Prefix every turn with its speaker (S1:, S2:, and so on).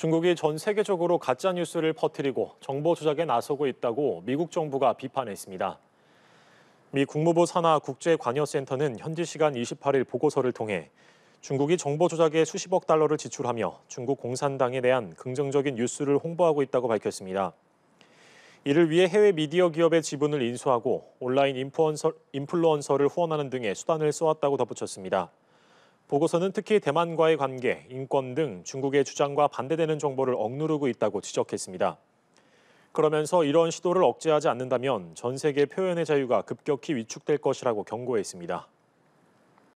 S1: 중국이 전 세계적으로 가짜 뉴스를 퍼뜨리고 정보 조작에 나서고 있다고 미국 정부가 비판했습니다. 미 국무부 산하 국제관여센터는 현지 시간 28일 보고서를 통해 중국이 정보 조작에 수십억 달러를 지출하며 중국 공산당에 대한 긍정적인 뉴스를 홍보하고 있다고 밝혔습니다. 이를 위해 해외 미디어 기업의 지분을 인수하고 온라인 인플루언서, 를 후원하는 등의 수단을 써왔다고 덧붙였습니다. 보고서는 특히 대만과의 관계, 인권 등 중국의 주장과 반대되는 정보를 억누르고 있다고 지적했습니다. 그러면서 이런 시도를 억제하지 않는다면 전 세계 표현의 자유가 급격히 위축될 것이라고 경고했습니다.